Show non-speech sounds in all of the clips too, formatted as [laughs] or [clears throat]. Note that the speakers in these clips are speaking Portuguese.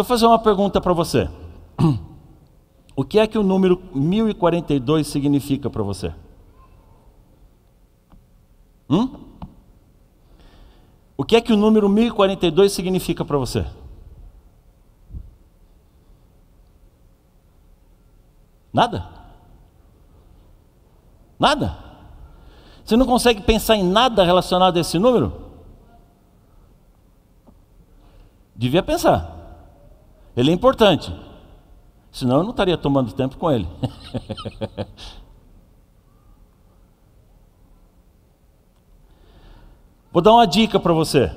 Deixa eu fazer uma pergunta para você. [clears throat] O que é que o número 1042 significa para você? Hum? O que é que o número 1042 significa para você? Nada? Nada? Você não consegue pensar em nada relacionado a esse número? Devia pensar. Ele é importante. Senão eu não estaria tomando tempo com ele. [laughs] Vou dar uma dica para você.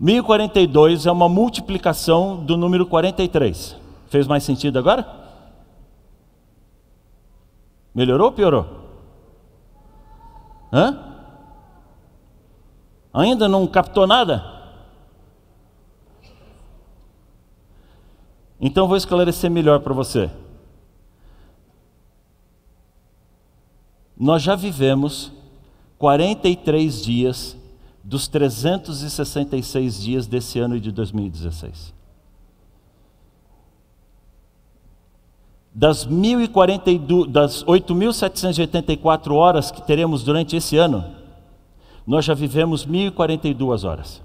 1042 é uma multiplicação do número 43. Fez mais sentido agora? Melhorou ou piorou? Hã? Ainda não captou nada? Então vou esclarecer melhor para você. Nós já vivemos 43 dias dos 366 dias desse ano de 2016. Das, das 8.784 horas que teremos durante esse ano, nós já vivemos 1.042 horas.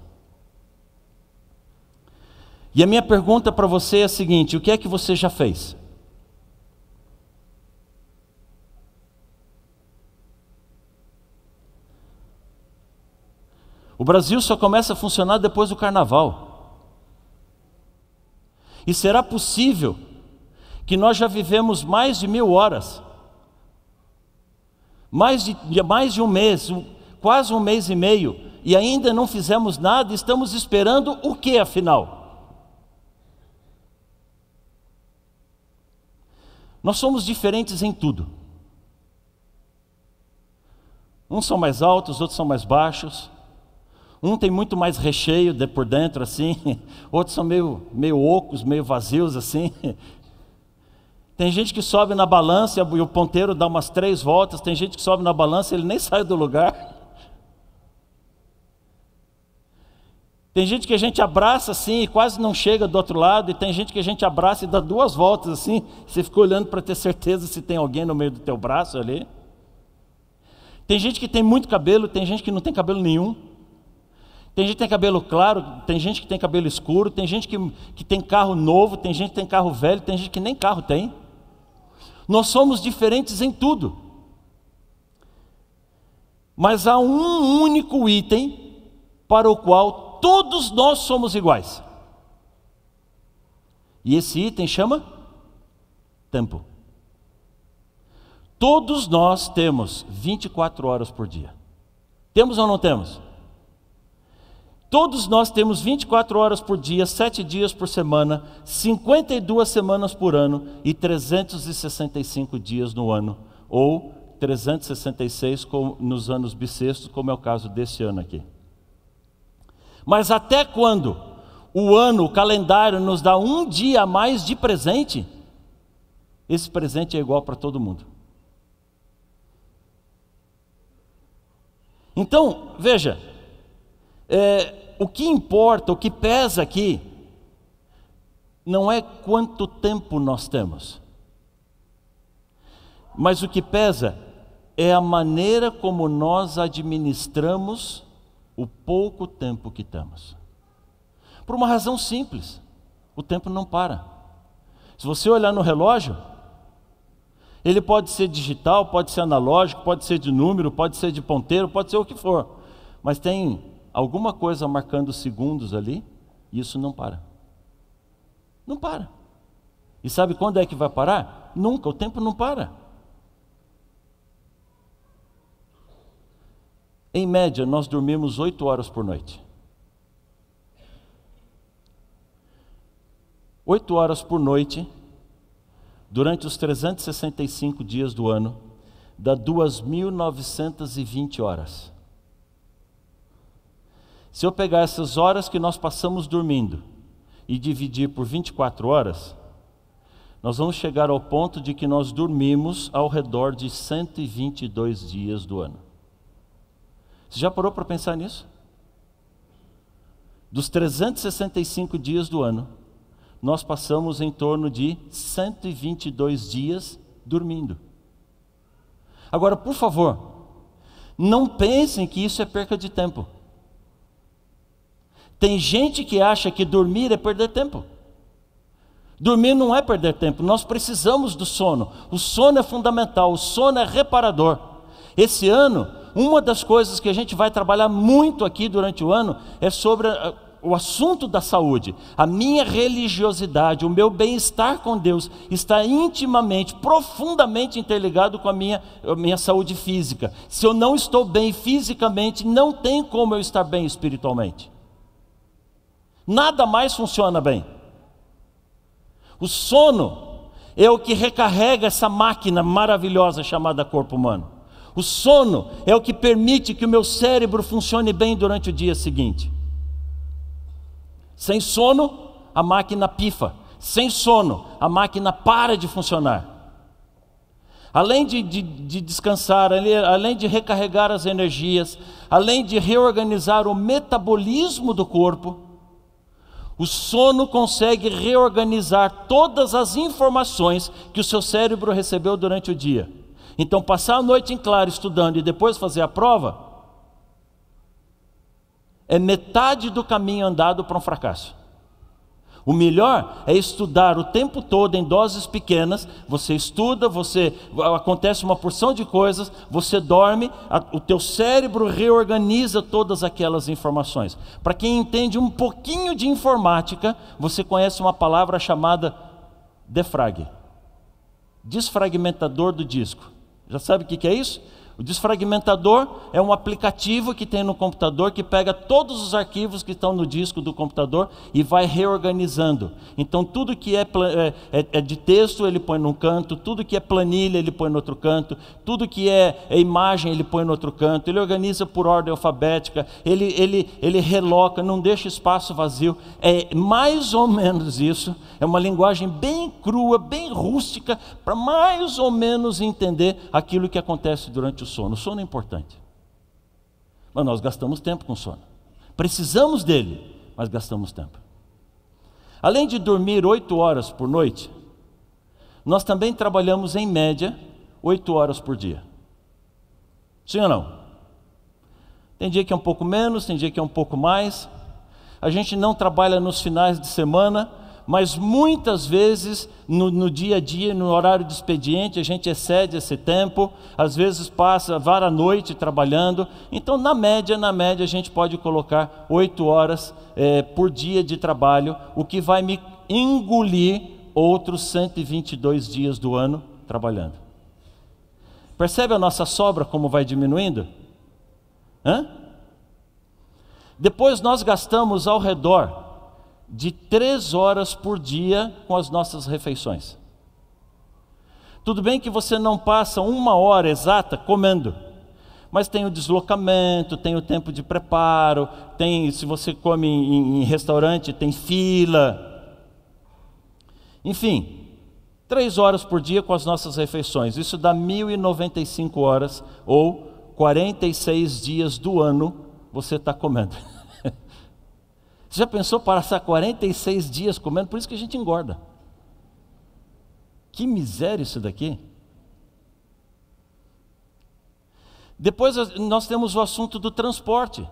E a minha pergunta para você é a seguinte: o que é que você já fez? O Brasil só começa a funcionar depois do carnaval. E será possível que nós já vivemos mais de mil horas, mais de, mais de um mês, quase um mês e meio, e ainda não fizemos nada, estamos esperando o que afinal? Nós somos diferentes em tudo. Uns são mais altos, outros são mais baixos. Um tem muito mais recheio de por dentro, assim. [laughs] Outros são meio, meio ocos, meio vazios, assim. [laughs] Tem gente que sobe na balança e o ponteiro dá umas três voltas. Tem gente que sobe na balança e ele nem [laughs] sai do lugar. Tem gente que a gente abraça assim e quase não chega do outro lado, e tem gente que a gente abraça e dá duas voltas assim, você fica olhando para ter certeza se tem alguém no meio do teu braço ali. Tem gente que tem muito cabelo, tem gente que não tem cabelo nenhum. Tem gente que tem cabelo claro, tem gente que tem cabelo escuro, tem gente que, que tem carro novo, tem gente que tem carro velho, tem gente que nem carro tem. Nós somos diferentes em tudo. Mas há um único item para o qual todos nós somos iguais. E esse item chama tempo. Todos nós temos 24 horas por dia. Temos ou não temos? Todos nós temos 24 horas por dia, 7 dias por semana, 52 semanas por ano e 365 dias no ano, ou 366 nos anos bissextos, como é o caso desse ano aqui. Mas até quando o ano, o calendário, nos dá um dia a mais de presente, esse presente é igual para todo mundo. Então, veja, é, o que importa, o que pesa aqui, não é quanto tempo nós temos, mas o que pesa é a maneira como nós administramos o pouco tempo que temos. Por uma razão simples: o tempo não para. Se você olhar no relógio, ele pode ser digital, pode ser analógico, pode ser de número, pode ser de ponteiro, pode ser o que for, mas tem alguma coisa marcando segundos ali, e isso não para. Não para. E sabe quando é que vai parar? Nunca, o tempo não para. Em média, nós dormimos oito horas por noite. Oito horas por noite, durante os 365 dias do ano, dá 2.920 horas. Se eu pegar essas horas que nós passamos dormindo e dividir por 24 horas, nós vamos chegar ao ponto de que nós dormimos ao redor de 122 dias do ano. Você já parou para pensar nisso? Dos 365 dias do ano, nós passamos em torno de 122 dias dormindo. Agora, por favor, não pensem que isso é perca de tempo. Tem gente que acha que dormir é perder tempo. Dormir não é perder tempo, nós precisamos do sono. O sono é fundamental, o sono é reparador. Esse ano uma das coisas que a gente vai trabalhar muito aqui durante o ano é sobre ah, o assunto da saúde. A minha religiosidade, o meu bem-estar com Deus está intimamente, profundamente interligado com a minha, a minha saúde física. Se eu não estou bem fisicamente, não tem como eu estar bem espiritualmente. Nada mais funciona bem. O sono é o que recarrega essa máquina maravilhosa chamada corpo humano. O sono é o que permite que o meu cérebro funcione bem durante o dia seguinte. Sem sono, a máquina pifa. Sem sono, a máquina para de funcionar. Além de, de, de descansar, além de recarregar as energias, além de reorganizar o metabolismo do corpo, o sono consegue reorganizar todas as informações que o seu cérebro recebeu durante o dia. Então, passar a noite em claro estudando e depois fazer a prova é metade do caminho andado para um fracasso. O melhor é estudar o tempo todo em doses pequenas. Você estuda, você acontece uma porção de coisas, você dorme, a, o teu cérebro reorganiza todas aquelas informações. Para quem entende um pouquinho de informática, você conhece uma palavra chamada defrag, desfragmentador do disco. Já sabe o que é isso? O desfragmentador é um aplicativo que tem no computador que pega todos os arquivos que estão no disco do computador e vai reorganizando. Então, tudo que é, é, é, é de texto ele põe num canto, tudo que é planilha ele põe no outro canto, tudo que é, é imagem ele põe no outro canto. Ele organiza por ordem alfabética, ele, ele, ele reloca, não deixa espaço vazio. É mais ou menos isso. É uma linguagem bem crua, bem rústica, para mais ou menos entender aquilo que acontece durante o sono, o sono é importante. Mas nós gastamos tempo com sono. Precisamos dele, mas gastamos tempo. Além de dormir oito horas por noite, nós também trabalhamos em média oito horas por dia. Sim ou não? Tem dia que é um pouco menos, tem dia que é um pouco mais. A gente não trabalha nos finais de semana, mas muitas vezes no, no, dia a dia, no horário de expediente, a gente excede esse tempo, às vezes passa vara a noite trabalhando. Então, na média, na média, a gente pode colocar oito horas é, por dia de trabalho, o que vai me engolir outros 122 dias do ano trabalhando. Percebe a nossa sobra como vai diminuindo? Hã? Depois nós gastamos ao redor de três horas por dia com as nossas refeições. Tudo bem que você não passa uma hora exata comendo, mas tem o deslocamento, tem o tempo de preparo, tem se você come em, em restaurante, tem fila. Enfim, três horas por dia com as nossas refeições. Isso dá 1.095 horas ou 46 dias do ano você está comendo. [laughs] Você já pensou passar 46 dias comendo? Por isso que a gente engorda. Que miséria isso daqui. Depois nós temos o assunto do transporte.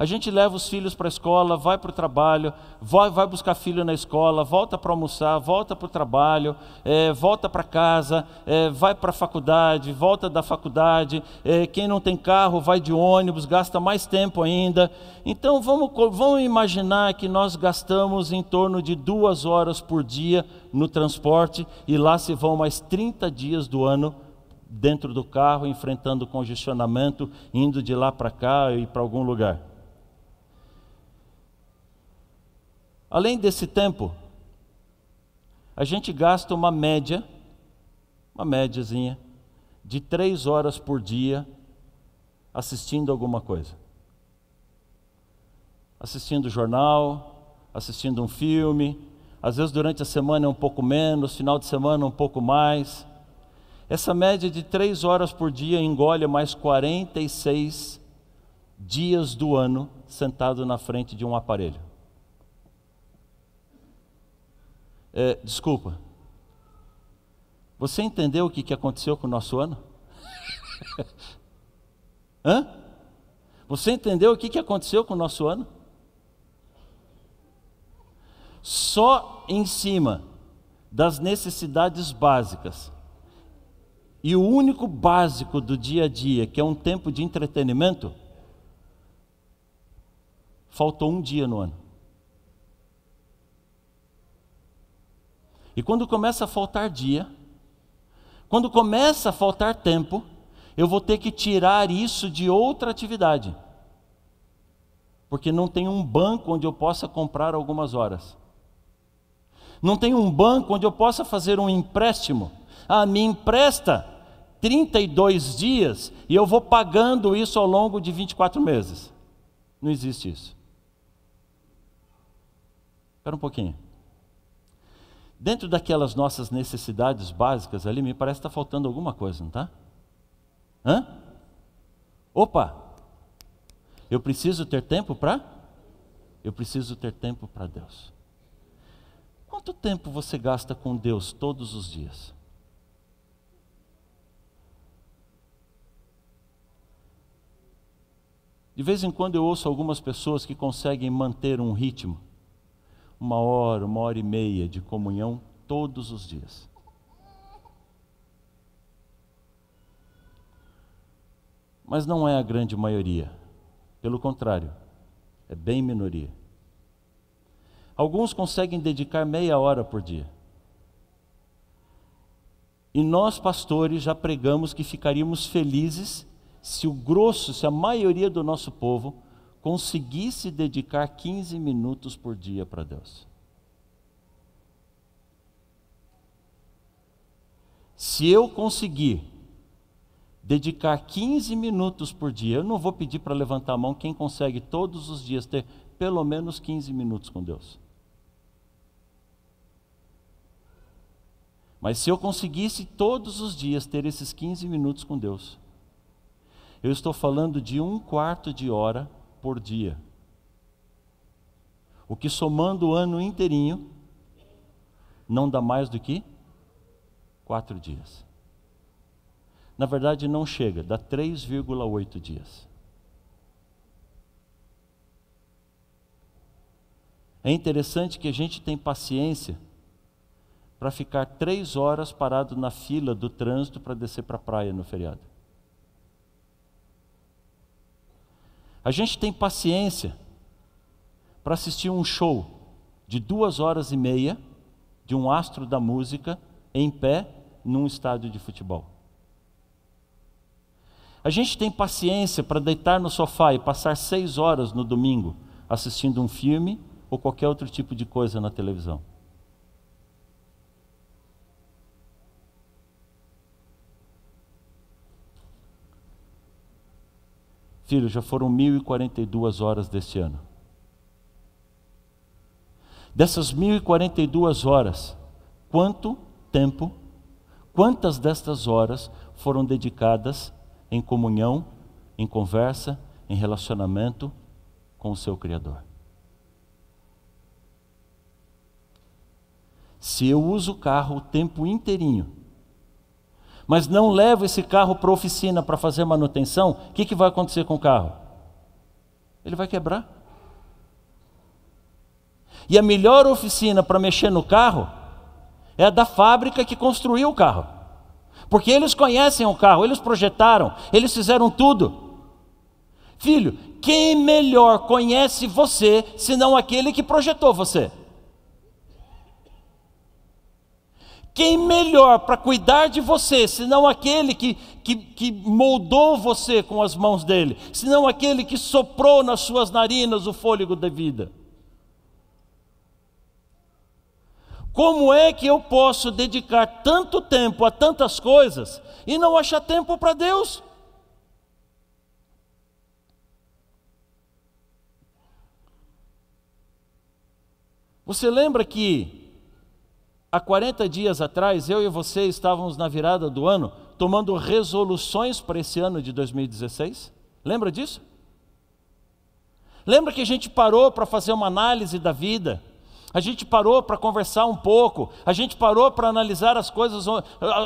A gente leva os filhos para a escola, vai para o trabalho, vai, vai, buscar filho na escola, volta para almoçar, volta para o trabalho, é, volta para casa, é, vai para a faculdade, volta da faculdade. É, quem não tem carro vai de ônibus, gasta mais tempo ainda. Então vamos, vamos imaginar que nós gastamos em torno de duas horas por dia no transporte e lá se vão mais 30 dias do ano dentro do carro, enfrentando congestionamento, indo de lá para cá e para algum lugar. Além desse tempo, a gente gasta uma média, uma médiazinha, de três horas por dia assistindo alguma coisa. Assistindo jornal, assistindo um filme, às vezes durante a semana é um pouco menos, final de semana um pouco mais. Essa média de três horas por dia engole mais 46 dias do ano sentado na frente de um aparelho. É, desculpa. Você entendeu o que, que aconteceu com o nosso ano? [laughs] Hã? Você entendeu o que, que aconteceu com o nosso ano? Só em cima das necessidades básicas e o único básico do dia a dia, que é um tempo de entretenimento, faltou um dia no ano. E quando começa a faltar dia, quando começa a faltar tempo, eu vou ter que tirar isso de outra atividade. Porque não tem um banco onde eu possa comprar algumas horas. Não tem um banco onde eu possa fazer um empréstimo. Ah, me empresta 32 dias e eu vou pagando isso ao longo de 24 meses. Não existe isso. Espera um pouquinho dentro daquelas nossas necessidades básicas ali, me parece que está faltando alguma coisa, não está? Hã? Opa! Eu preciso ter tempo para? Eu preciso ter tempo para Deus. Quanto tempo você gasta com Deus todos os dias? De vez em quando eu ouço algumas pessoas que conseguem manter um ritmo uma hora, uma hora e meia de comunhão todos os dias. Mas não é a grande maioria. Pelo contrário, é bem minoria. Alguns conseguem dedicar meia hora por dia. E nós, pastores, já pregamos que ficaríamos felizes se o grosso, se a maioria do nosso povo conseguisse dedicar 15 minutos por dia para Deus. Se eu conseguir dedicar 15 minutos por dia, eu não vou pedir para levantar a mão quem consegue todos os dias ter pelo menos 15 minutos com Deus. Mas se eu conseguisse todos os dias ter esses 15 minutos com Deus, eu estou falando de um quarto de hora por dia. O que somando o ano inteirinho não dá mais do que quatro dias. Na verdade, não chega, dá 3,8 dias. É interessante que a gente tem paciência para ficar três horas parado na fila do trânsito para descer para a praia no feriado. A gente tem paciência para assistir um show de duas horas e meia de um astro da música em pé num estádio de futebol. A gente tem paciência para deitar no sofá e passar seis horas no domingo assistindo um filme ou qualquer outro tipo de coisa na televisão. Filho, já foram 1.042 horas deste ano. Dessas 1.042 horas, quanto tempo, quantas destas horas foram dedicadas em comunhão, em conversa, em relacionamento com o seu Criador? Se eu uso o carro o tempo inteirinho, mas não levo esse carro para a oficina para fazer manutenção, o que, que vai acontecer com o carro? Ele vai quebrar. E a melhor oficina para mexer no carro é a da fábrica que construiu o carro. Porque eles conhecem o carro, eles projetaram, eles fizeram tudo. Filho, quem melhor conhece você senão aquele que projetou você? Quem melhor para cuidar de você, senão aquele que, que, que, moldou você com as mãos dele, senão aquele que soprou nas suas narinas o fôlego da vida? Como é que eu posso dedicar tanto tempo a tantas coisas e não achar tempo para Deus? Você lembra que Há 40 dias atrás, eu e você estávamos na virada do ano tomando resoluções para esse ano de 2016. Lembra disso? Lembra que a gente parou para fazer uma análise da vida? A gente parou para conversar um pouco, a gente parou para analisar as coisas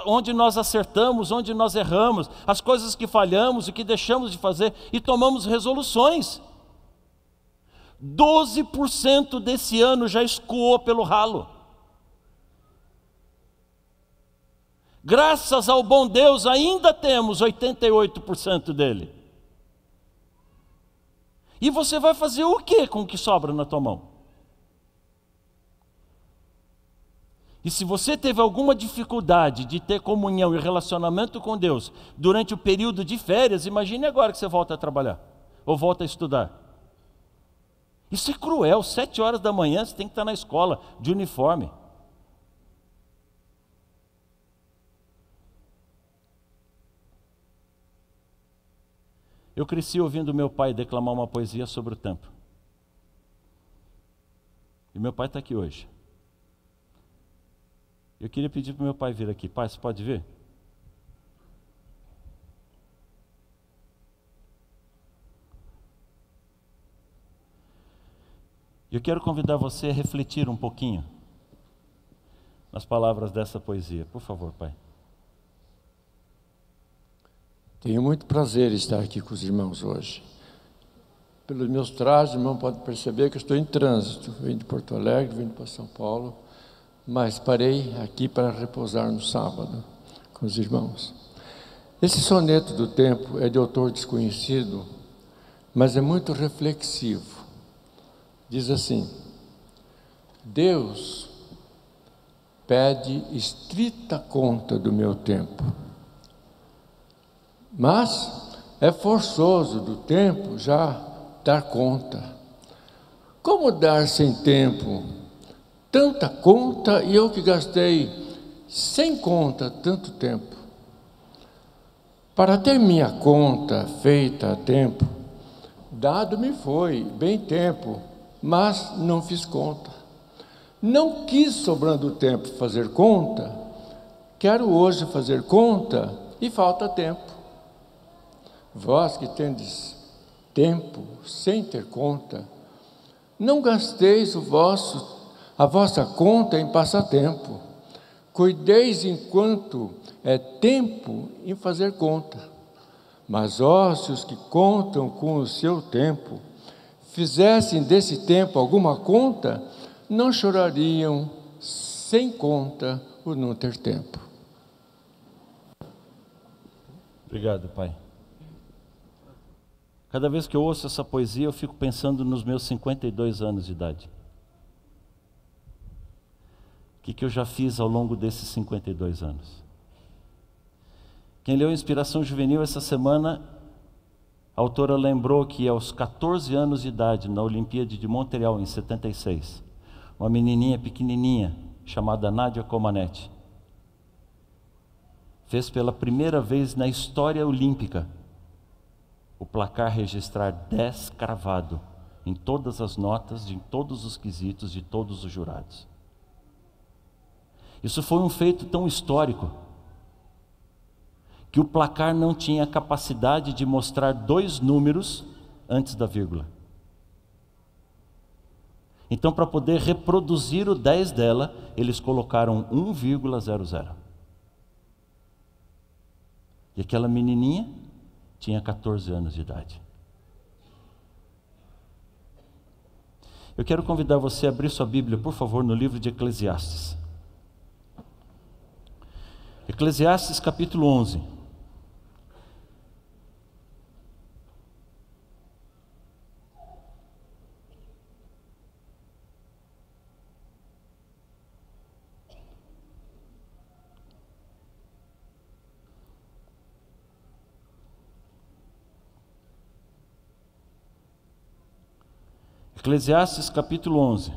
onde nós acertamos, onde nós erramos, as coisas que falhamos, o que deixamos de fazer e tomamos resoluções. 12% desse ano já escoou pelo ralo. Graças ao bom Deus, ainda temos 88% dele. E você vai fazer o que com o que sobra na tua mão? E se você teve alguma dificuldade de ter comunhão e relacionamento com Deus durante o período de férias, imagine agora que você volta a trabalhar ou volta a estudar. Isso é cruel. Sete horas da manhã você tem que estar na escola de uniforme. Eu cresci ouvindo meu pai declamar uma poesia sobre o tempo. E meu pai está aqui hoje. Eu queria pedir para meu pai vir aqui. Pai, você pode vir? Eu quero convidar você a refletir um pouquinho nas palavras dessa poesia. Por favor, pai. Tenho muito prazer em estar aqui com os irmãos hoje. Pelos meus trajes, o irmão pode perceber que estou em trânsito. Vim de Porto Alegre, vim para São Paulo, mas parei aqui para repousar no sábado com os irmãos. Esse soneto do tempo é de autor desconhecido, mas é muito reflexivo. Diz assim: Deus pede estrita conta do meu tempo mas é forçoso do tempo já dar conta. Como dar sem tempo? Tanta conta e eu que gastei sem conta tanto tempo. Para ter minha conta feita a tempo, dado me foi bem tempo, mas não fiz conta. Não quis, sobrando tempo, fazer conta, quero hoje fazer conta e falta tempo. Vós que tendes tempo sem ter conta, não gasteis o vosso, a vossa conta em passatempo. Cuideis enquanto é tempo em fazer conta. Mas ócios que contam com o seu tempo fizessem desse tempo alguma conta, não chorariam sem conta o não ter tempo. Obrigado, Pai. Cada vez que eu ouço essa poesia, eu fico pensando nos meus 52 anos de idade. O que, que eu já fiz ao longo desses 52 anos? Quem leu Inspiração Juvenil essa semana, a autora lembrou que aos 14 anos de idade, na Olimpíada de Montreal, em 76, uma menininha pequenininha, chamada Nádia Comaneci, fez pela primeira vez na história olímpica o placar registrar 10 cravado em todas as notas, em todos os quesitos de todos os jurados. Isso foi um feito tão histórico que o placar não tinha capacidade de mostrar dois números antes da vírgula. Então, para poder reproduzir o 10 dela, eles colocaram 1,00. E aquela menininha tinha 14 anos de idade. Eu quero convidar você a abrir sua Bíblia, por favor, no livro de Eclesiastes. Eclesiastes capítulo 11. Eclesiastes capítulo 11,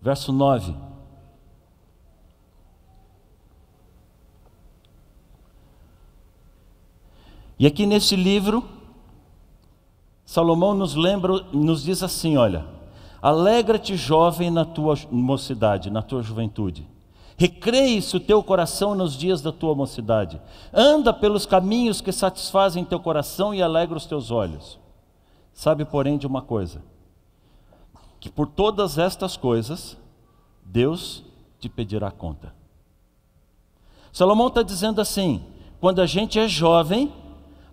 verso 9. E aqui nesse livro, Salomão nos lembra, nos diz assim: olha, alegra-te, jovem, na tua mocidade, na tua juventude. Recreie-se o teu coração nos dias da tua mocidade. Anda pelos caminhos que satisfazem teu coração e alegra os teus olhos. Sabe, porém, de uma coisa: que por todas estas coisas, Deus te pedirá conta. Salomão está dizendo assim: quando a gente é jovem,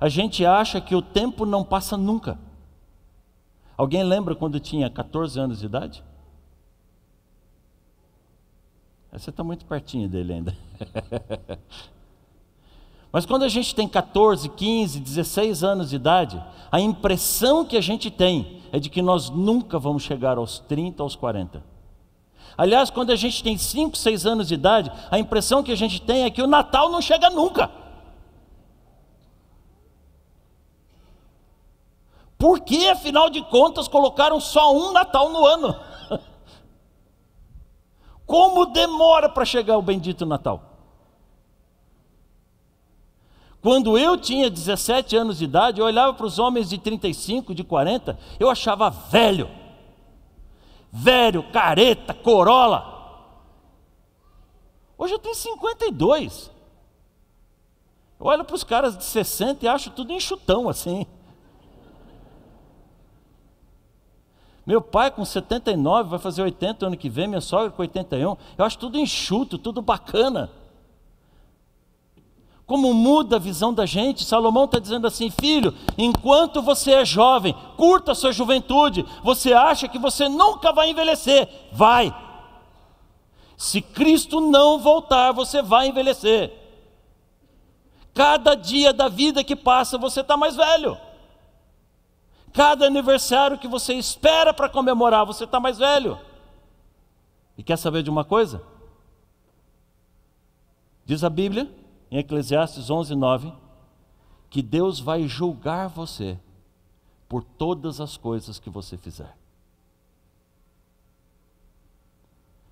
a gente acha que o tempo não passa nunca. Alguém lembra quando tinha 14 anos de idade? Você está muito pertinho dele ainda. [laughs] Mas quando a gente tem 14, 15, 16 anos de idade, a impressão que a gente tem é de que nós nunca vamos chegar aos 30, aos 40. Aliás, quando a gente tem 5, 6 anos de idade, a impressão que a gente tem é que o Natal não chega nunca. Por que, afinal de contas, colocaram só um Natal no ano? [laughs] Como demora para chegar o bendito Natal? Quando eu tinha 17 anos de idade, eu olhava para os homens de 35, de 40, eu achava velho. Velho, careta, corola. Hoje eu tenho 52. Eu olho para os caras de 60 e acho tudo enxutão assim. Meu pai com 79 vai fazer 80 ano que vem, minha sogra com 81. Eu acho tudo enxuto, tudo bacana. Como muda a visão da gente? Salomão está dizendo assim: filho, enquanto você é jovem, curta a sua juventude. Você acha que você nunca vai envelhecer? Vai. Se Cristo não voltar, você vai envelhecer. Cada dia da vida que passa, você está mais velho. Cada aniversário que você espera para comemorar, você está mais velho. E quer saber de uma coisa? Diz a Bíblia em Eclesiastes 11, 9, que Deus vai julgar você por todas as coisas que você fizer.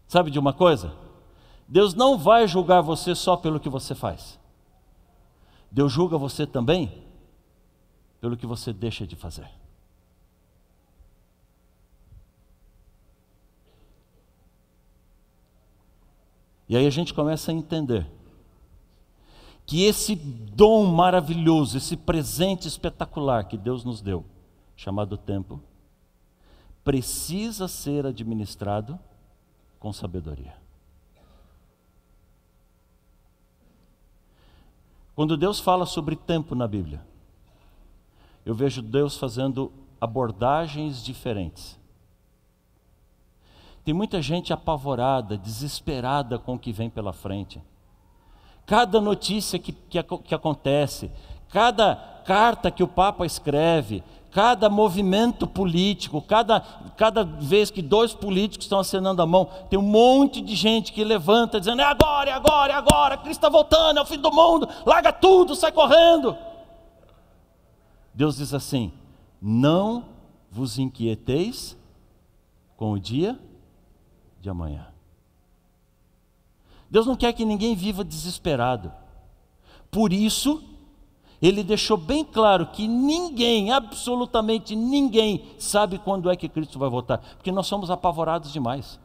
Sabe de uma coisa? Deus não vai julgar você só pelo que você faz. Deus julga você também pelo que você deixa de fazer. E aí a gente começa a entender que esse dom maravilhoso, esse presente espetacular que Deus nos deu, chamado tempo, precisa ser administrado com sabedoria. Quando Deus fala sobre tempo na Bíblia, eu vejo Deus fazendo abordagens diferentes. Tem muita gente apavorada, desesperada com o que vem pela frente cada notícia que, que, que acontece, cada carta que o Papa escreve, cada movimento político, cada, cada vez que dois políticos estão acenando a mão, tem um monte de gente que levanta dizendo: é agora, é agora, é agora, Cristo está voltando, é o fim do mundo, larga tudo, sai correndo. Deus diz assim: não vos inquieteis com o dia de amanhã. Deus não quer que ninguém viva desesperado. Por isso, ele deixou bem claro que ninguém, absolutamente ninguém, sabe quando é que Cristo vai voltar, porque nós somos apavorados demais.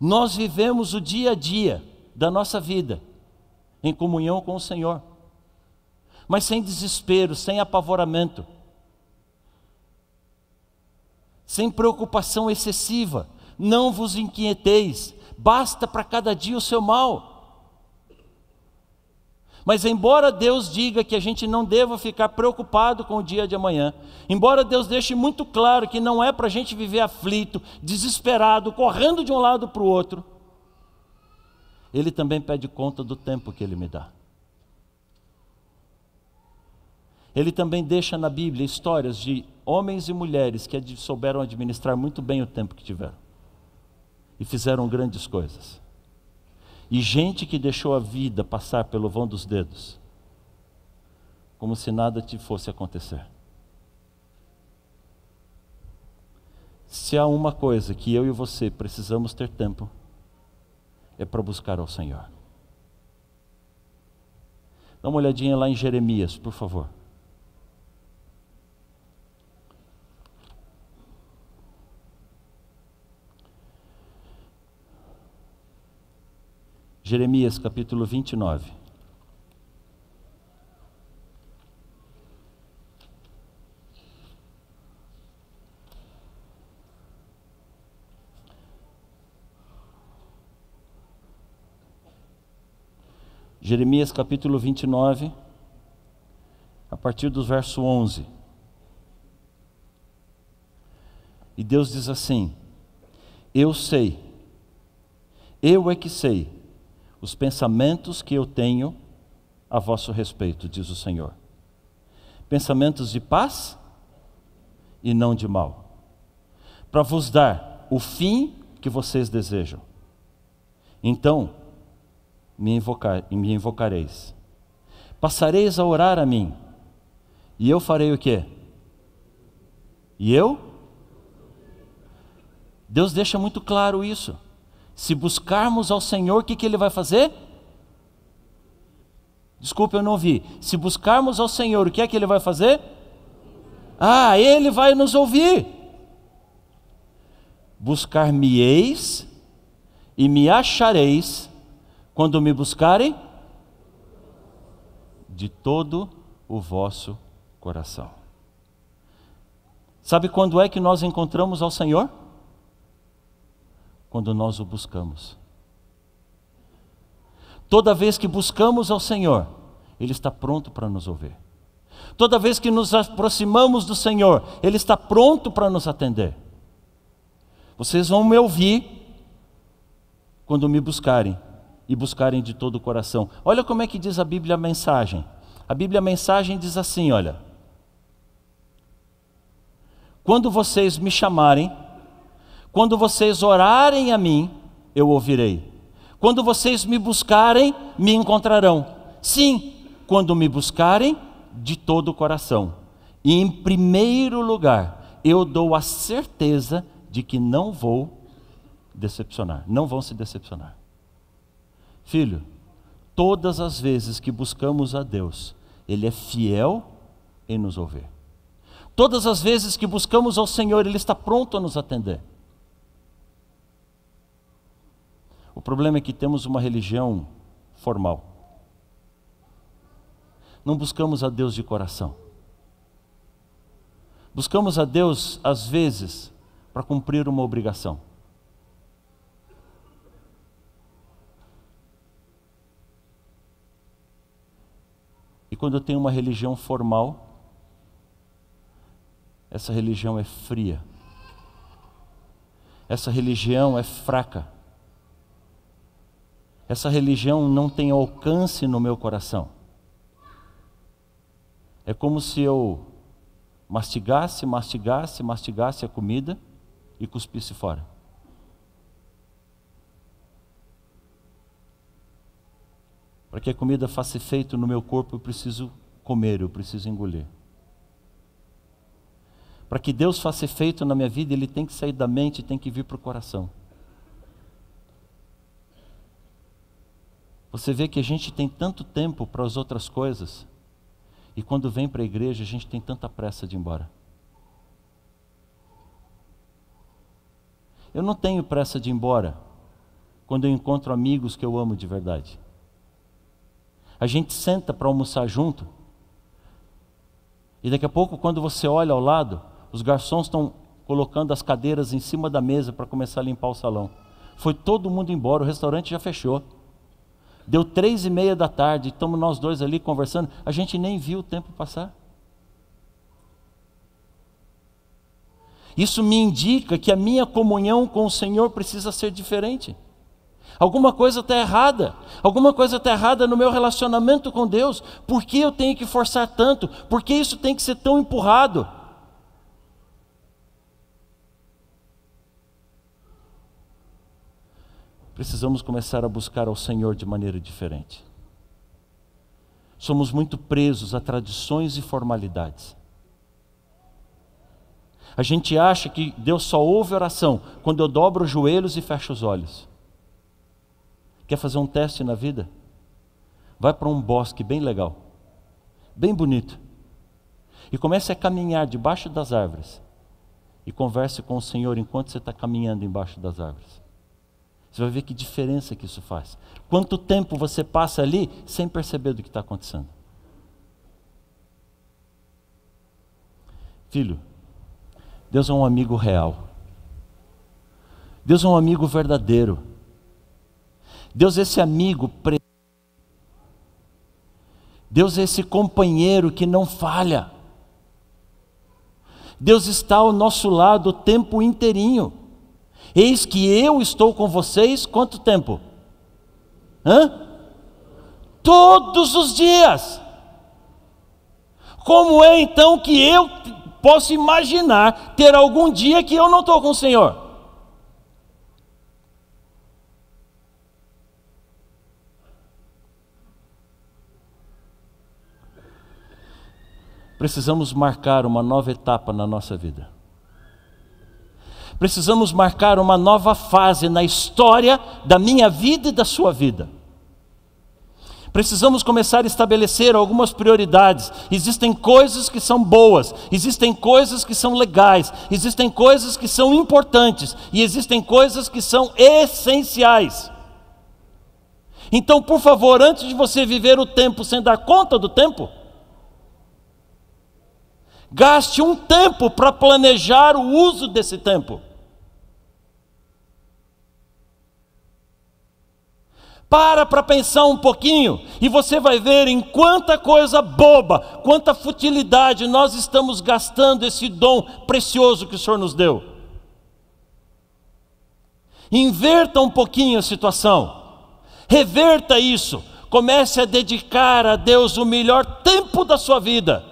Nós vivemos o dia a dia da nossa vida em comunhão com o Senhor, mas sem desespero, sem apavoramento, sem preocupação excessiva não vos inquieteis, basta para cada dia o seu mal. Mas, embora Deus diga que a gente não deva ficar preocupado com o dia de amanhã, embora Deus deixe muito claro que não é para a gente viver aflito, desesperado, correndo de um lado para o outro, Ele também pede conta do tempo que Ele me dá. Ele também deixa na Bíblia histórias de homens e mulheres que souberam administrar muito bem o tempo que tiveram e fizeram grandes coisas. E gente que deixou a vida passar pelo vão dos dedos, como se nada te fosse acontecer. Se há uma coisa que eu e você precisamos ter tempo, é para buscar ao Senhor. Dá uma olhadinha lá em Jeremias, por favor. Jeremias capítulo 29. Jeremias capítulo 29, a partir do verso 11. E Deus diz assim: Eu sei, eu é que sei os pensamentos que eu tenho a vosso respeito, diz o Senhor. Pensamentos de paz e não de mal, para vos dar o fim que vocês desejam. Então me, invocar, me invocareis. Passareis a orar a mim, e eu farei o quê? E eu? Deus deixa muito claro isso. Se buscarmos ao Senhor, o que, que Ele vai fazer? Desculpa, eu não ouvi. Se buscarmos ao Senhor, o que é que Ele vai fazer? Ah, Ele vai nos ouvir. Buscar-me-eis e me achareis quando me buscarem de todo o vosso coração. Sabe quando é que nós encontramos ao Senhor? quando nós o buscamos. Toda vez que buscamos ao Senhor, Ele está pronto para nos ouvir. Toda vez que nos aproximamos do Senhor, Ele está pronto para nos atender. Vocês vão me ouvir quando me buscarem e buscarem de todo o coração. Olha como é que diz a Bíblia a mensagem. A Bíblia a mensagem diz assim: olha. Quando vocês me chamarem, quando vocês orarem a mim, eu ouvirei. Quando vocês me buscarem, me encontrarão. Sim, quando me buscarem de todo o coração. E em primeiro lugar, eu dou a certeza de que não vou decepcionar, não vão se decepcionar. Filho, todas as vezes que buscamos a Deus, Ele é fiel em nos ouvir. Todas as vezes que buscamos ao Senhor, Ele está pronto a nos atender. O problema é que temos uma religião formal. Não buscamos a Deus de coração. Buscamos a Deus, às vezes, para cumprir uma obrigação. E quando eu tenho uma religião formal, essa religião é fria. Essa religião é fraca essa religião não tem alcance no meu coração. É como se eu mastigasse, mastigasse, mastigasse a comida e cuspisse fora. Para que a comida faça efeito no meu corpo, eu preciso comer, eu preciso engolir. Para que Deus faça efeito na minha vida, ele tem que sair da mente, tem que vir para o coração. Você vê que a gente tem tanto tempo para as outras coisas, e quando vem para a igreja a gente tem tanta pressa de ir embora. Eu não tenho pressa de ir embora quando eu encontro amigos que eu amo de verdade. A gente senta para almoçar junto, e daqui a pouco, quando você olha ao lado, os garçons estão colocando as cadeiras em cima da mesa para começar a limpar o salão. Foi todo mundo embora, o restaurante já fechou. Deu três e meia da tarde, estamos nós dois ali conversando, a gente nem viu o tempo passar. Isso me indica que a minha comunhão com o Senhor precisa ser diferente. Alguma coisa está errada, alguma coisa está errada no meu relacionamento com Deus. Por que eu tenho que forçar tanto? Por que isso tem que ser tão empurrado? precisamos começar a buscar ao Senhor de maneira diferente. Somos muito presos a tradições e formalidades. A gente acha que Deus só ouve oração quando eu dobro os joelhos e fecho os olhos. Quer fazer um teste na vida? Vai para um bosque bem legal, bem bonito, e comece a caminhar debaixo das árvores. E converse com o Senhor enquanto você está caminhando embaixo das árvores. Você vai ver que diferença que isso faz. Quanto tempo você passa ali sem perceber do que está acontecendo? Filho, Deus é um amigo real. Deus é um amigo verdadeiro. Deus é esse amigo presente. Deus é esse companheiro que não falha. Deus está ao nosso lado o tempo inteirinho. Eis que eu estou com vocês quanto tempo? Hã? Todos os dias. Como é então que eu posso imaginar ter algum dia que eu não estou com o Senhor? Precisamos marcar uma nova etapa na nossa vida. Precisamos marcar uma nova fase na história da minha vida e da sua vida. Precisamos começar a estabelecer algumas prioridades. Existem coisas que são boas, existem coisas que são legais, existem coisas que são importantes e existem coisas que são essenciais. Então, por favor, antes de você viver o tempo sem dar conta do tempo, gaste um tempo para planejar o uso desse tempo. Para para pensar um pouquinho e você vai ver em quanta coisa boba, quanta futilidade nós estamos gastando esse dom precioso que o Senhor nos deu. Inverta um pouquinho a situação, reverta isso, comece a dedicar a Deus o melhor tempo da sua vida.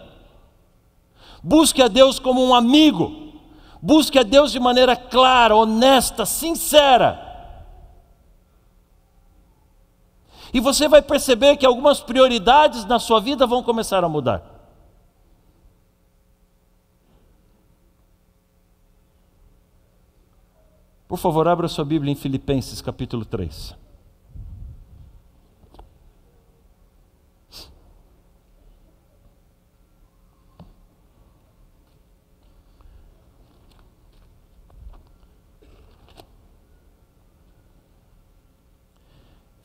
Busque a Deus como um amigo, busque a Deus de maneira clara, honesta, sincera E você vai perceber que algumas prioridades na sua vida vão começar a mudar. Por favor, abra sua Bíblia em Filipenses capítulo 3.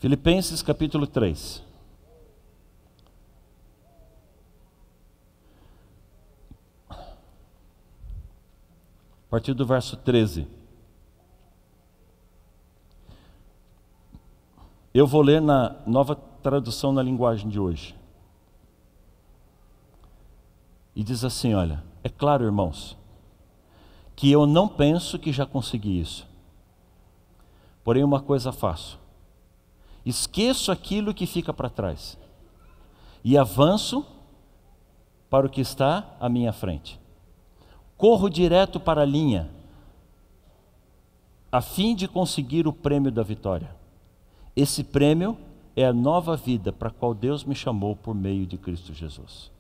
Filipenses capítulo 3. A partir do verso 13. Eu vou ler na nova tradução na linguagem de hoje. E diz assim: Olha, é claro, irmãos, que eu não penso que já consegui isso. Porém, uma coisa faço Esqueço aquilo que fica para trás e avanço para o que está à minha frente. Corro direto para a linha, a fim de conseguir o prêmio da vitória. Esse prêmio é a nova vida para a qual Deus me chamou por meio de Cristo Jesus.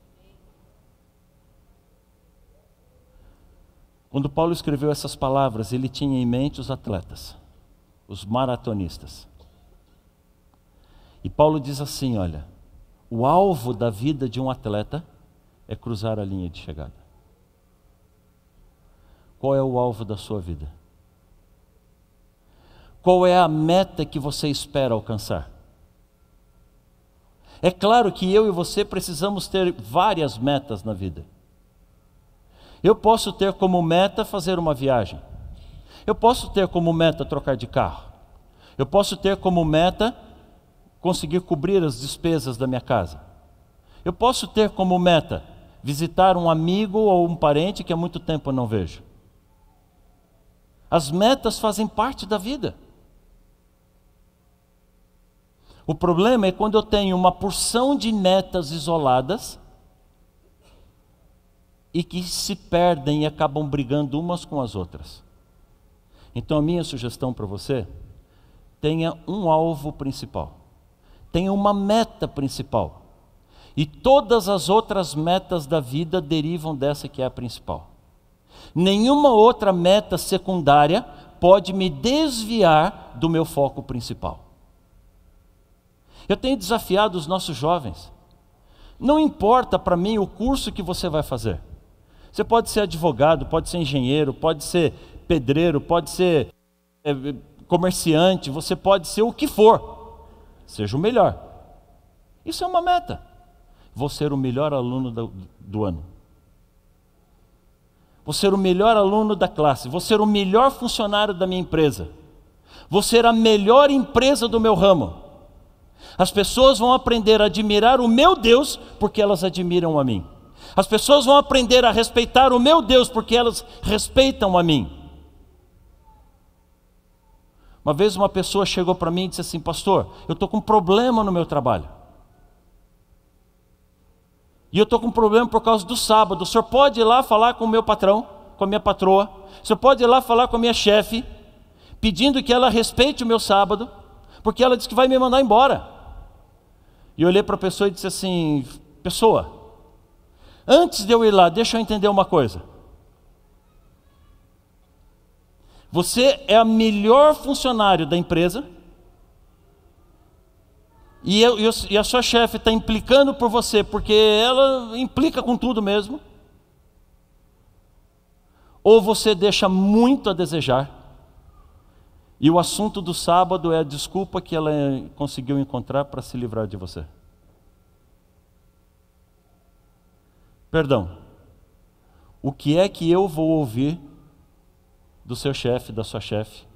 Quando Paulo escreveu essas palavras, ele tinha em mente os atletas, os maratonistas. E Paulo diz assim: olha, o alvo da vida de um atleta é cruzar a linha de chegada. Qual é o alvo da sua vida? Qual é a meta que você espera alcançar? É claro que eu e você precisamos ter várias metas na vida. Eu posso ter como meta fazer uma viagem. Eu posso ter como meta trocar de carro. Eu posso ter como meta conseguir cobrir as despesas da minha casa. Eu posso ter como meta visitar um amigo ou um parente que há muito tempo eu não vejo. As metas fazem parte da vida. O problema é quando eu tenho uma porção de metas isoladas e que se perdem e acabam brigando umas com as outras. Então, a minha sugestão para você: tenha um alvo principal tem uma meta principal. E todas as outras metas da vida derivam dessa que é a principal. Nenhuma outra meta secundária pode me desviar do meu foco principal. Eu tenho desafiado os nossos jovens. Não importa para mim o curso que você vai fazer. Você pode ser advogado, pode ser engenheiro, pode ser pedreiro, pode ser é, comerciante, você pode ser o que for seja o melhor. Isso é uma meta. Vou ser o melhor aluno do, do ano. Vou ser o melhor aluno da classe. Vou ser o melhor funcionário da minha empresa. Vou ser a melhor empresa do meu ramo. As pessoas vão aprender a admirar o meu Deus porque elas admiram a mim. As pessoas vão aprender a respeitar o meu Deus porque elas respeitam a mim. Uma vez uma pessoa chegou para mim e disse assim: Pastor, eu estou com um problema no meu trabalho. E eu estou com um problema por causa do sábado. O senhor pode ir lá falar com o meu patrão, com a minha patroa. O senhor pode ir lá falar com a minha chefe, pedindo que ela respeite o meu sábado, porque ela disse que vai me mandar embora. E eu olhei para a pessoa e disse assim: Pessoa, antes de eu ir lá, deixa eu entender uma coisa. Você é o melhor funcionário da empresa. E, eu, eu, e a sua chefe está implicando por você, porque ela implica com tudo mesmo. Ou você deixa muito a desejar. E o assunto do sábado é a desculpa que ela conseguiu encontrar para se livrar de você. Perdão. O que é que eu vou ouvir do seu chefe, da sua chefe,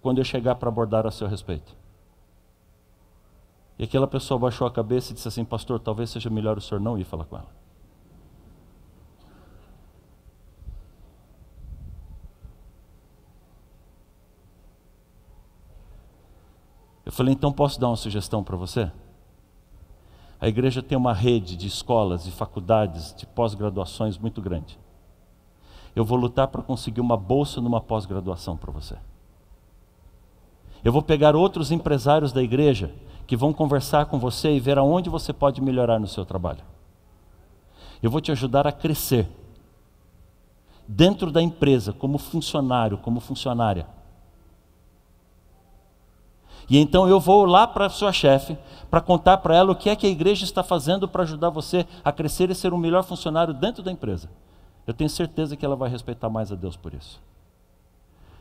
quando eu chegar para abordar a seu respeito. E aquela pessoa baixou a cabeça e disse assim: Pastor, talvez seja melhor o senhor não ir falar com ela. Eu falei: Então posso dar uma sugestão para você? A igreja tem uma rede de escolas, de faculdades, de pós-graduações muito grande eu vou lutar para conseguir uma bolsa numa pós-graduação para você. Eu vou pegar outros empresários da igreja que vão conversar com você e ver aonde você pode melhorar no seu trabalho. Eu vou te ajudar a crescer dentro da empresa, como funcionário, como funcionária. E então eu vou lá para a sua chefe para contar para ela o que é que a igreja está fazendo para ajudar você a crescer e ser um melhor funcionário dentro da empresa. Eu tenho certeza que ela vai respeitar mais a Deus por isso.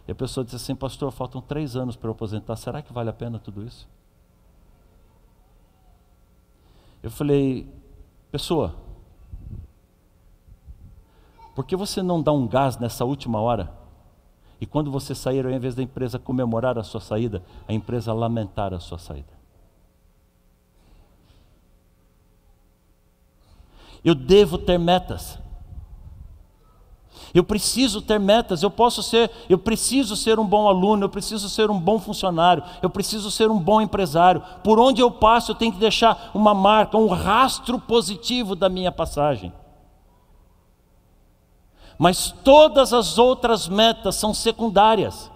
E a pessoa diz assim, pastor, faltam três anos para eu aposentar, será que vale a pena tudo isso? Eu falei, pessoa, por que você não dá um gás nessa última hora? E quando você sair, ao invés da empresa comemorar a sua saída, a empresa lamentar a sua saída. Eu devo ter metas. Eu preciso ter metas, eu posso ser, eu preciso ser um bom aluno, eu preciso ser um bom funcionário, eu preciso ser um bom empresário. Por onde eu passo, eu tenho que deixar uma marca, um rastro positivo da minha passagem. Mas todas as outras metas são secundárias.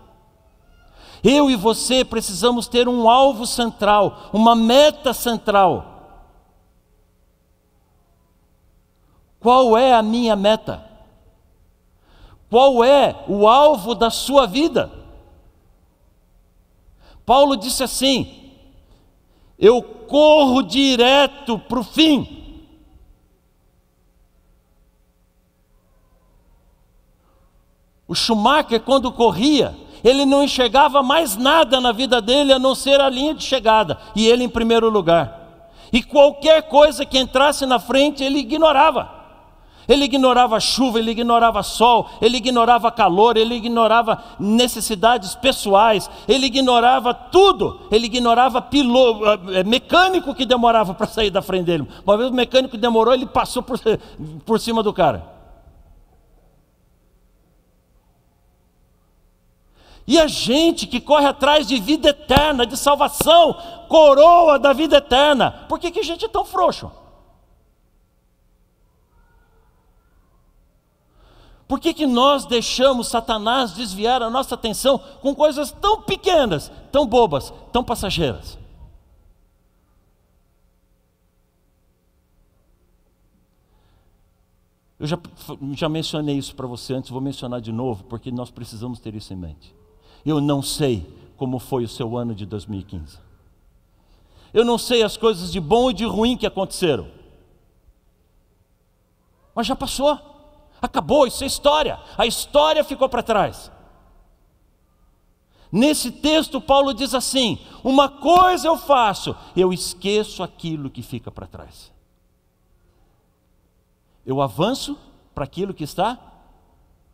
Eu e você precisamos ter um alvo central, uma meta central. Qual é a minha meta? Qual é o alvo da sua vida? Paulo disse assim: Eu corro direto para o fim. O Schumacher, quando corria, ele não enxergava mais nada na vida dele a não ser a linha de chegada, e ele em primeiro lugar. E qualquer coisa que entrasse na frente, ele ignorava. Ele ignorava chuva, ele ignorava sol, ele ignorava calor, ele ignorava necessidades pessoais, ele ignorava tudo, ele ignorava eh, eh, mecânico que demorava para sair da frente dele. Uma vez o mecânico demorou, ele passou por, [laughs] por cima do cara. E a gente que corre atrás de vida eterna, de salvação, coroa da vida eterna, por que, que a gente é tão frouxo? Por que, que nós deixamos Satanás desviar a nossa atenção com coisas tão pequenas, tão bobas, tão passageiras? Eu já, já mencionei isso para você antes, vou mencionar de novo, porque nós precisamos ter isso em mente. Eu não sei como foi o seu ano de 2015. Eu não sei as coisas de bom e de ruim que aconteceram. Mas já passou. Acabou, isso é história. A história ficou para trás. Nesse texto, Paulo diz assim: Uma coisa eu faço, eu esqueço aquilo que fica para trás. Eu avanço para aquilo que está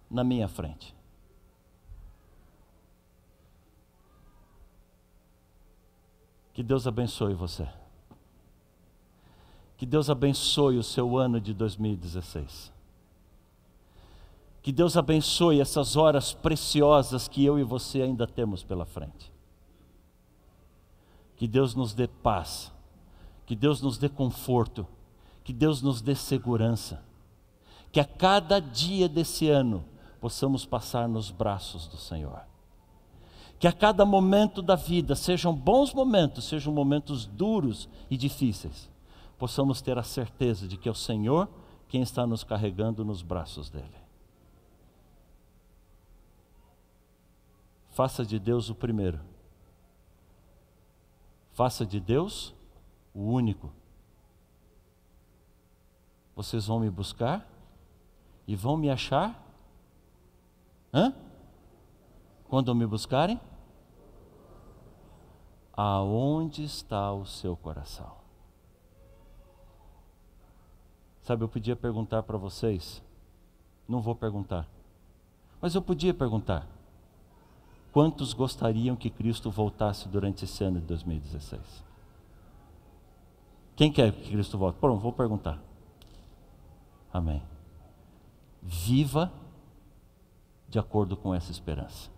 na minha frente. Que Deus abençoe você. Que Deus abençoe o seu ano de 2016. Que Deus abençoe essas horas preciosas que eu e você ainda temos pela frente. Que Deus nos dê paz, que Deus nos dê conforto, que Deus nos dê segurança. Que a cada dia desse ano possamos passar nos braços do Senhor. Que a cada momento da vida, sejam bons momentos, sejam momentos duros e difíceis, possamos ter a certeza de que é o Senhor quem está nos carregando nos braços dele. Faça de Deus o primeiro. Faça de Deus o único. Vocês vão me buscar e vão me achar? Hã? Quando me buscarem? Aonde está o seu coração? Sabe, eu podia perguntar para vocês, não vou perguntar, mas eu podia perguntar. Quantos gostariam que Cristo voltasse durante esse ano de 2016? Quem quer que Cristo volte? Pronto, vou perguntar. Amém. Viva de acordo com essa esperança.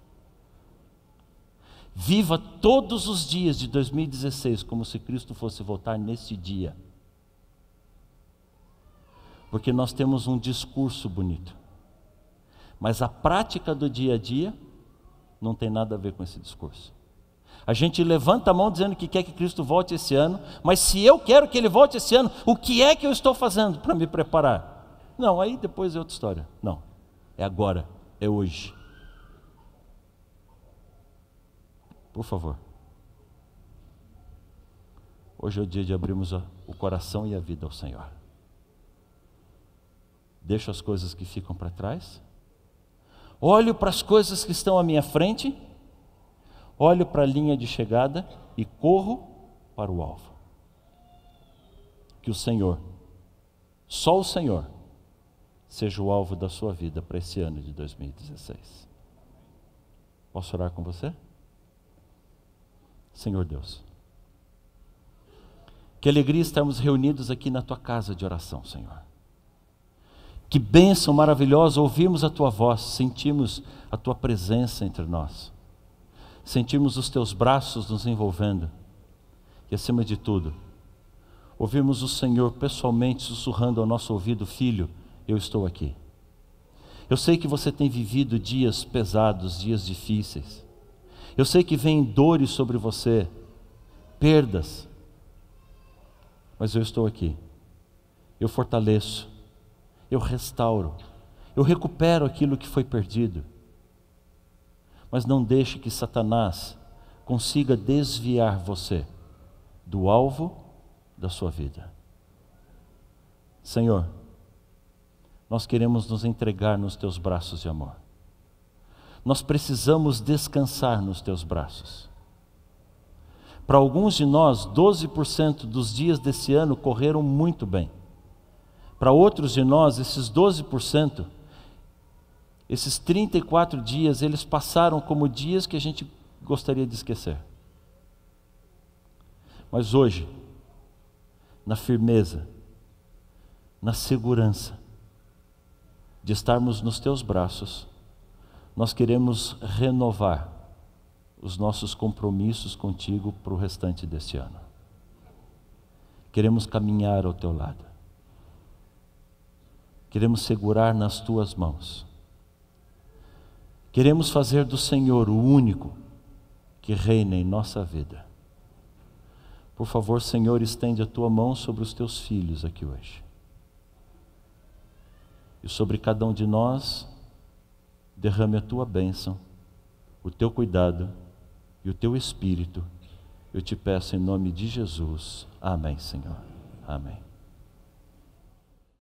Viva todos os dias de 2016 como se Cristo fosse voltar nesse dia. Porque nós temos um discurso bonito, mas a prática do dia a dia não tem nada a ver com esse discurso. A gente levanta a mão dizendo que quer que Cristo volte esse ano, mas se eu quero que ele volte esse ano, o que é que eu estou fazendo para me preparar? Não, aí depois é outra história. Não, é agora, é hoje. Por favor. Hoje é o dia de abrirmos o coração e a vida ao Senhor. Deixo as coisas que ficam para trás Olho para as coisas que estão à minha frente, olho para a linha de chegada e corro para o alvo. Que o Senhor, só o Senhor, seja o alvo da sua vida para esse ano de 2016. Posso orar com você? Senhor Deus, que alegria estarmos reunidos aqui na tua casa de oração, Senhor. Que bênção maravilhosa ouvimos a tua voz, sentimos a tua presença entre nós, sentimos os teus braços nos envolvendo e, acima de tudo, ouvimos o Senhor pessoalmente sussurrando ao nosso ouvido: Filho, eu estou aqui. Eu sei que você tem vivido dias pesados, dias difíceis. Eu sei que vêm dores sobre você, perdas, mas eu estou aqui. Eu fortaleço eu restauro, eu recupero aquilo que foi perdido. Mas não deixe que Satanás consiga desviar você do alvo da sua vida. Senhor, nós queremos nos entregar nos teus braços de amor. Nós precisamos descansar nos teus braços. Para alguns de nós, 12% dos dias desse ano correram muito bem. Para outros de nós, esses 12%, esses 34 dias, eles passaram como dias que a gente gostaria de esquecer. Mas hoje, na firmeza, na segurança de estarmos nos teus braços, nós queremos renovar os nossos compromissos contigo para o restante deste ano. Queremos caminhar ao teu lado queremos segurar nas tuas mãos. Queremos fazer do Senhor o único que reina em nossa vida. Por favor, Senhor, estende a tua mão sobre os teus filhos aqui hoje. E sobre cada um de nós, derrame a tua bênção, o teu cuidado e o teu espírito. Eu te peço em nome de Jesus. Amém, Senhor. Amém.